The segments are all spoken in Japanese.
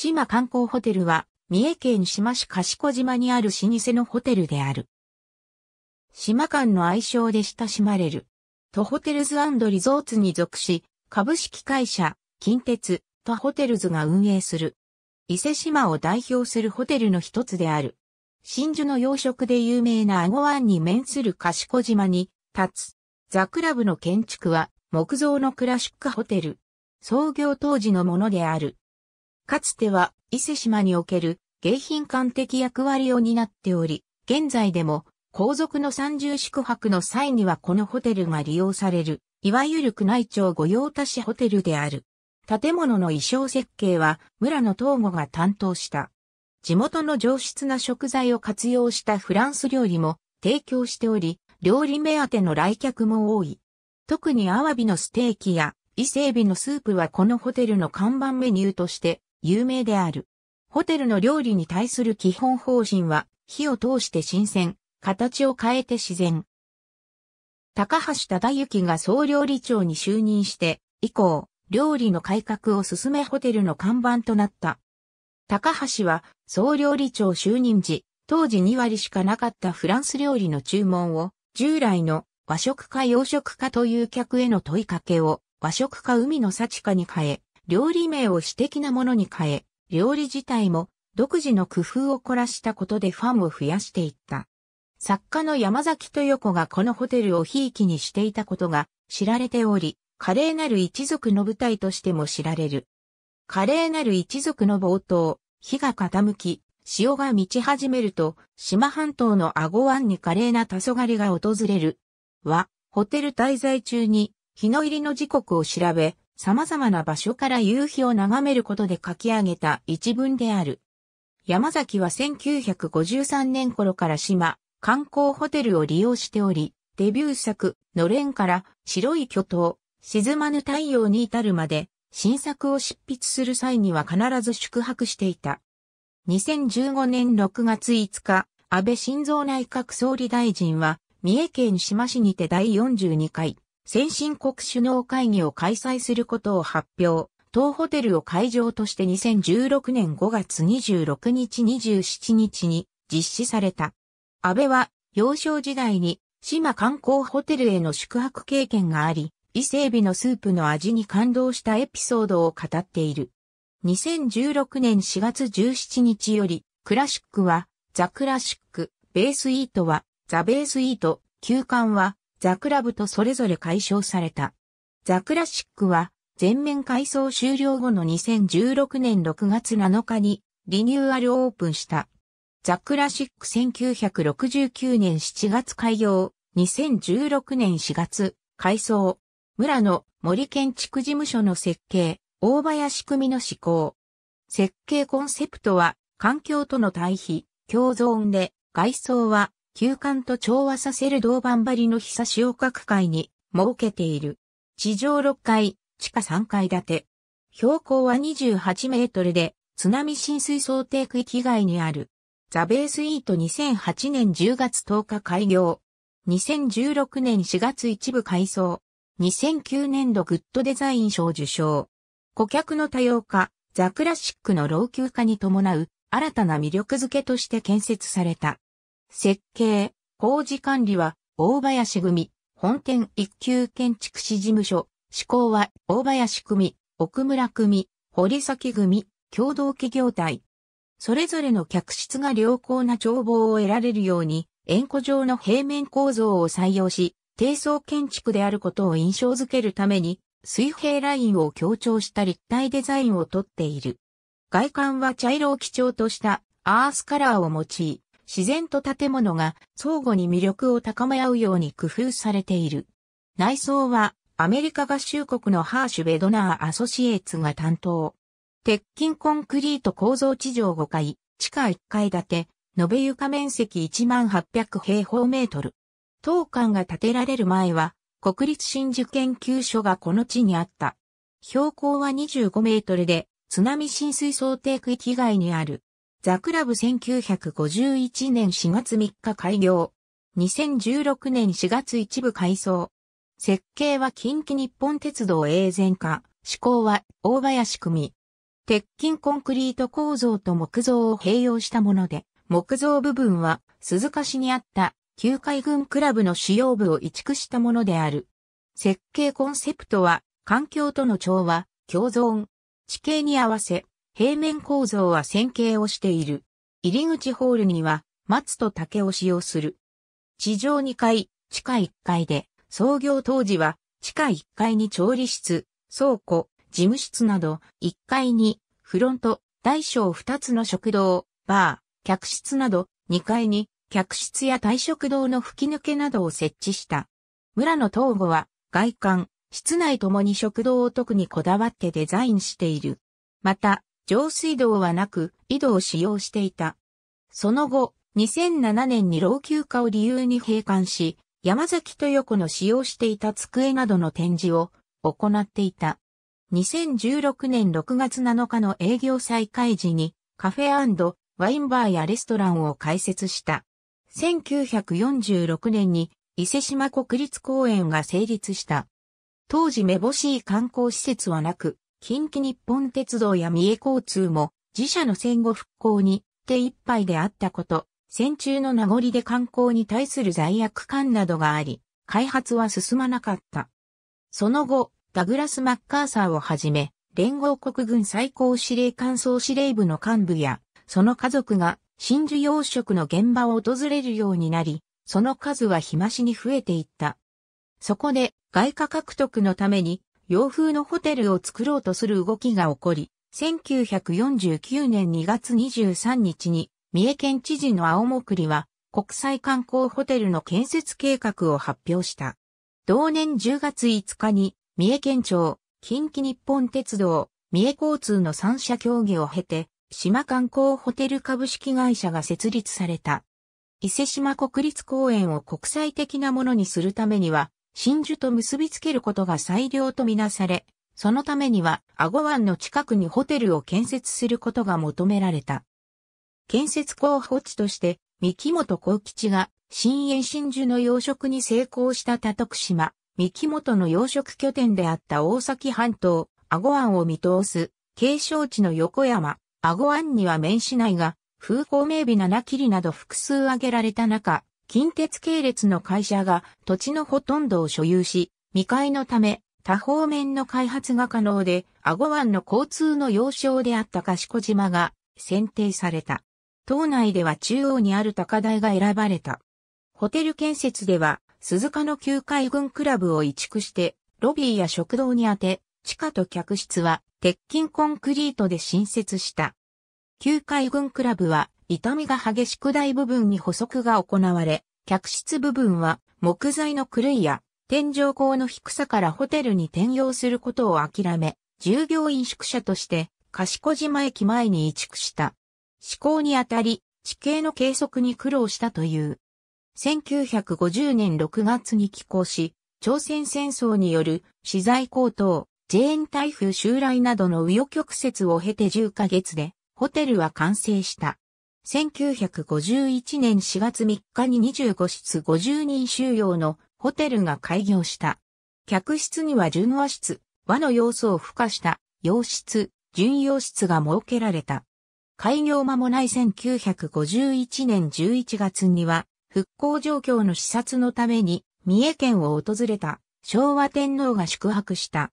島観光ホテルは、三重県島市賢島にある老舗のホテルである。島間の愛称で親しまれる。都ホテルズリゾーツに属し、株式会社、近鉄、都ホテルズが運営する。伊勢島を代表するホテルの一つである。真珠の養殖で有名なアゴ湾に面する賢島に立つ。ザクラブの建築は木造のクラシックホテル。創業当時のものである。かつては伊勢島における迎賓館的役割を担っており、現在でも皇族の三重宿泊の際にはこのホテルが利用される、いわゆる宮内庁御用達ホテルである。建物の衣装設計は村の東吾が担当した。地元の上質な食材を活用したフランス料理も提供しており、料理目当ての来客も多い。特にアワビのステーキや伊勢エビのスープはこのホテルの看板メニューとして有名である。ホテルの料理に対する基本方針は、火を通して新鮮、形を変えて自然。高橋忠之が総料理長に就任して、以降、料理の改革を進めホテルの看板となった。高橋は、総料理長就任時、当時2割しかなかったフランス料理の注文を、従来の和食か洋食かという客への問いかけを、和食か海の幸かに変え、料理名を私的なものに変え、料理自体も独自の工夫を凝らしたことでファンを増やしていった。作家の山崎豊子がこのホテルをひいきにしていたことが知られており、華麗なる一族の舞台としても知られる。華麗なる一族の冒頭、火が傾き、潮が満ち始めると、島半島の阿護湾に華麗な黄昏が訪れる。は、ホテル滞在中に、日の入りの時刻を調べ、様々な場所から夕日を眺めることで書き上げた一文である。山崎は1953年頃から島、観光ホテルを利用しており、デビュー作、のれんから白い巨頭、沈まぬ太陽に至るまで、新作を執筆する際には必ず宿泊していた。2015年6月5日、安倍晋三内閣総理大臣は、三重県島市にて第42回、先進国首脳会議を開催することを発表。当ホテルを会場として2016年5月26日27日に実施された。安倍は幼少時代に島観光ホテルへの宿泊経験があり、伊勢海老のスープの味に感動したエピソードを語っている。2016年4月17日より、クラシックはザ・クラシック、ベースイートはザ・ベースイート、休館はザクラブとそれぞれ解消された。ザクラシックは全面改装終了後の2016年6月7日にリニューアルオープンした。ザクラシック1969年7月開業、2016年4月改装、村の森建築事務所の設計、大林組の施行。設計コンセプトは環境との対比、共存で、外装は休館と調和させる銅板張りの日差しを各階に設けている。地上6階、地下3階建て。標高は28メートルで、津波浸水想定区域外にある。ザベースイート2008年10月10日開業。2016年4月一部改装。2009年度グッドデザイン賞受賞。顧客の多様化、ザクラシックの老朽化に伴う新たな魅力づけとして建設された。設計、工事管理は、大林組、本店一級建築士事務所、施考は、大林組、奥村組、堀崎組、共同企業体。それぞれの客室が良好な眺望を得られるように、円弧状の平面構造を採用し、低層建築であることを印象づけるために、水平ラインを強調した立体デザインをとっている。外観は茶色を基調としたアースカラーを用い、自然と建物が相互に魅力を高め合うように工夫されている。内装はアメリカ合衆国のハーシュ・ベドナー・アソシエーツが担当。鉄筋コンクリート構造地上5階、地下1階建て、延べ床面積1800平方メートル。当館が建てられる前は、国立真珠研究所がこの地にあった。標高は25メートルで、津波浸水想定区域外にある。ザクラブ1951年4月3日開業。2016年4月一部改装。設計は近畿日本鉄道永全化。施工は大林組。鉄筋コンクリート構造と木造を併用したもので、木造部分は鈴鹿市にあった旧海軍クラブの主要部を移築したものである。設計コンセプトは環境との調和、共存、地形に合わせ平面構造は線形をしている。入り口ホールには松と竹を使用する。地上2階、地下1階で、創業当時は地下1階に調理室、倉庫、事務室など、1階にフロント、大小2つの食堂、バー、客室など、2階に客室や大食堂の吹き抜けなどを設置した。村の東部は外観、室内ともに食堂を特にこだわってデザインしている。また、上水道はなく、井戸を使用していた。その後、2007年に老朽化を理由に閉館し、山崎豊子の使用していた机などの展示を行っていた。2016年6月7日の営業再開時にカフェワインバーやレストランを開設した。1946年に伊勢島国立公園が成立した。当時めぼしい観光施設はなく、近畿日本鉄道や三重交通も自社の戦後復興に手一杯であったこと、戦中の名残で観光に対する罪悪感などがあり、開発は進まなかった。その後、ダグラス・マッカーサーをはじめ、連合国軍最高司令官総司令部の幹部や、その家族が真珠養殖の現場を訪れるようになり、その数は日増しに増えていった。そこで外貨獲得のために洋風のホテルを作ろうとする動きが起こり、1949年2月23日に三重県知事の青木里は国際観光ホテルの建設計画を発表した。同年10月5日に三重県庁、近畿日本鉄道、三重交通の3社協議を経て、島観光ホテル株式会社が設立された。伊勢島国立公園を国際的なものにするためには、真珠と結びつけることが最良とみなされ、そのためには、アゴ湾の近くにホテルを建設することが求められた。建設候補地として、三木本幸吉が、新園真珠の養殖に成功した多徳島、三木本の養殖拠点であった大崎半島、アゴ湾を見通す、景勝地の横山、アゴ湾には面しないが、風光明媚ななきりなど複数挙げられた中、近鉄系列の会社が土地のほとんどを所有し、未開のため多方面の開発が可能で、阿護湾の交通の要衝であった賢島が選定された。島内では中央にある高台が選ばれた。ホテル建設では、鈴鹿の旧海軍クラブを移築して、ロビーや食堂に当て、地下と客室は鉄筋コンクリートで新設した。旧海軍クラブは痛みが激しく大部分に補足が行われ、客室部分は木材の狂いや天井高の低さからホテルに転用することを諦め、従業員宿舎として賢島駅前に移築した。施行にあたり、地形の計測に苦労したという。1950年6月に寄港し、朝鮮戦争による資材高騰、ジェーン台風襲来などの右翼曲折を経て10ヶ月で、ホテルは完成した。1951年4月3日に25室50人収容のホテルが開業した。客室には純和室、和の要素を付加した洋室、純洋室が設けられた。開業間もない1951年11月には、復興状況の視察のために三重県を訪れた昭和天皇が宿泊した。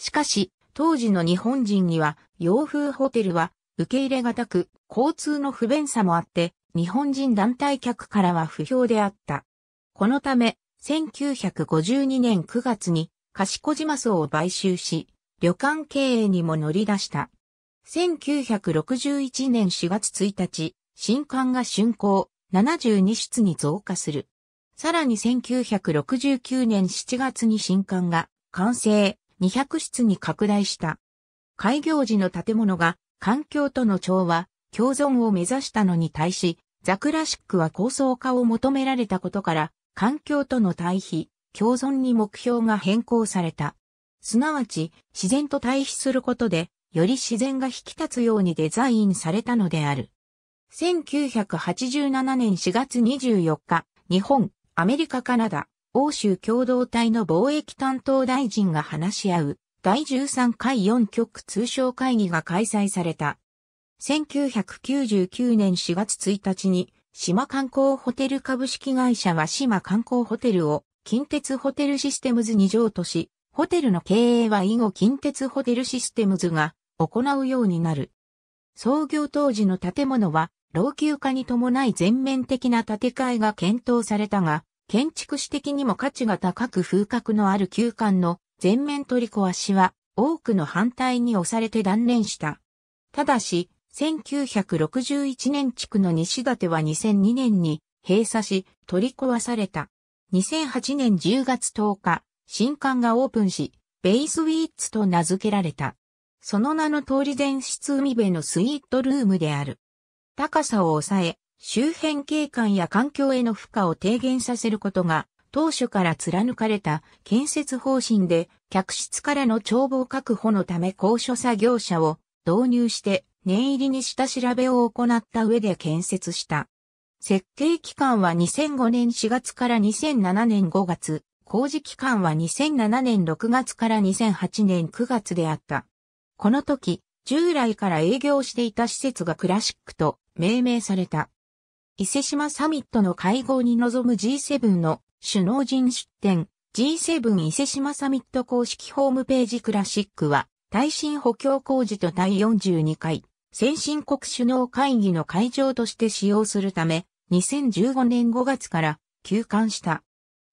しかし、当時の日本人には洋風ホテルは受け入れがたく、交通の不便さもあって、日本人団体客からは不評であった。このため、1952年9月に、賢島荘を買収し、旅館経営にも乗り出した。1961年4月1日、新館が竣工、72室に増加する。さらに1969年7月に新館が完成、200室に拡大した。開業時の建物が環境との調和、共存を目指したのに対し、ザクラシックは構想化を求められたことから、環境との対比、共存に目標が変更された。すなわち、自然と対比することで、より自然が引き立つようにデザインされたのである。1987年4月24日、日本、アメリカ、カナダ、欧州共同体の貿易担当大臣が話し合う第13回4局通商会議が開催された。1999年4月1日に、島観光ホテル株式会社は島観光ホテルを近鉄ホテルシステムズに譲渡し、ホテルの経営は以後近鉄ホテルシステムズが行うようになる。創業当時の建物は老朽化に伴い全面的な建て替えが検討されたが、建築史的にも価値が高く風格のある旧館の全面取り壊しは多くの反対に押されて断念した。ただし、1961年地区の西館は2002年に閉鎖し取り壊された。2008年10月10日、新館がオープンし、ベイスウィーツと名付けられた。その名の通り前室海辺のスイートルームである。高さを抑え、周辺景観や環境への負荷を低減させることが、当初から貫かれた建設方針で、客室からの眺望確保のため高所作業車を導入して念入りに下調べを行った上で建設した。設計期間は2005年4月から2007年5月、工事期間は2007年6月から2008年9月であった。この時、従来から営業していた施設がクラシックと命名された。伊勢島サミットの会合に臨む G7 の首脳陣出展 G7 伊勢島サミット公式ホームページクラシックは耐震補強工事と第42回先進国首脳会議の会場として使用するため、2015年5月から休館した。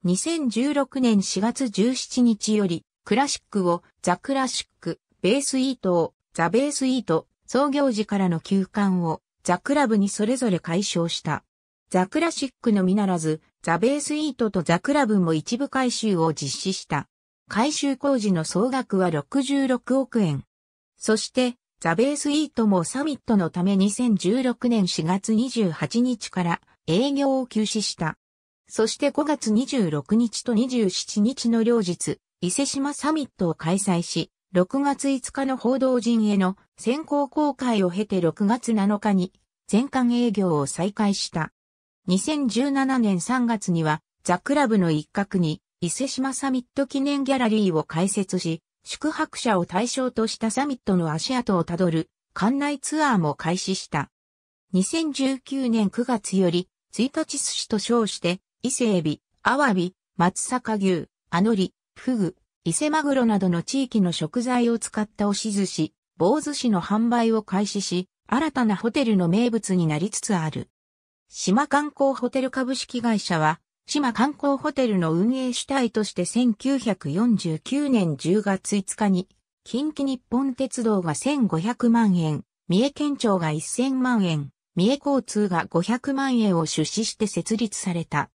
2016年4月17日より、クラシックをザ・クラシック、ベースイートをザ・ベースイート、創業時からの休館をザ・クラブにそれぞれ解消した。ザ・クラシックのみならず、ザ・ベースイートとザ・クラブも一部改修を実施した。改修工事の総額は66億円。そして、ザベースイートもサミットのため2016年4月28日から営業を休止した。そして5月26日と27日の両日、伊勢島サミットを開催し、6月5日の報道陣への先行公開を経て6月7日に全館営業を再開した。2017年3月にはザ・クラブの一角に伊勢島サミット記念ギャラリーを開設し、宿泊者を対象としたサミットの足跡をたどる館内ツアーも開始した。2019年9月より、1日寿司と称して、伊勢海老、アワビ、松阪牛、アノリ、フグ、伊勢マグロなどの地域の食材を使った押し寿司、棒寿司の販売を開始し、新たなホテルの名物になりつつある。島観光ホテル株式会社は、島観光ホテルの運営主体として1949年10月5日に、近畿日本鉄道が1500万円、三重県庁が1000万円、三重交通が500万円を出資して設立された。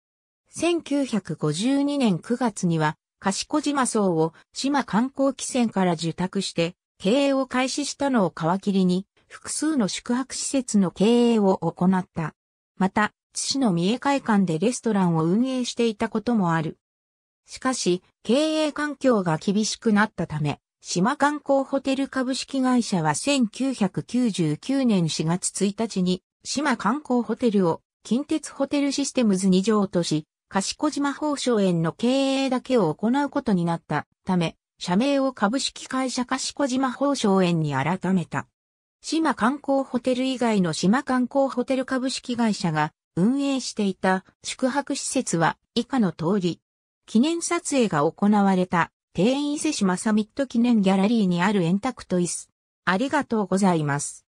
1952年9月には、賢島荘を島観光汽船から受託して経営を開始したのを皮切りに複数の宿泊施設の経営を行った。また、市の三重会館でレストランを運営していたこともある。しかし、経営環境が厳しくなったため、島観光ホテル株式会社は1999年4月1日に、島観光ホテルを近鉄ホテルシステムズに譲渡し、賢島宝生園の経営だけを行うことになったため、社名を株式会社賢島宝生園に改めた。島観光ホテル以外の島観光ホテル株式会社が運営していた宿泊施設は以下の通り、記念撮影が行われた定員伊勢島サミット記念ギャラリーにある円卓と椅子。ありがとうございます。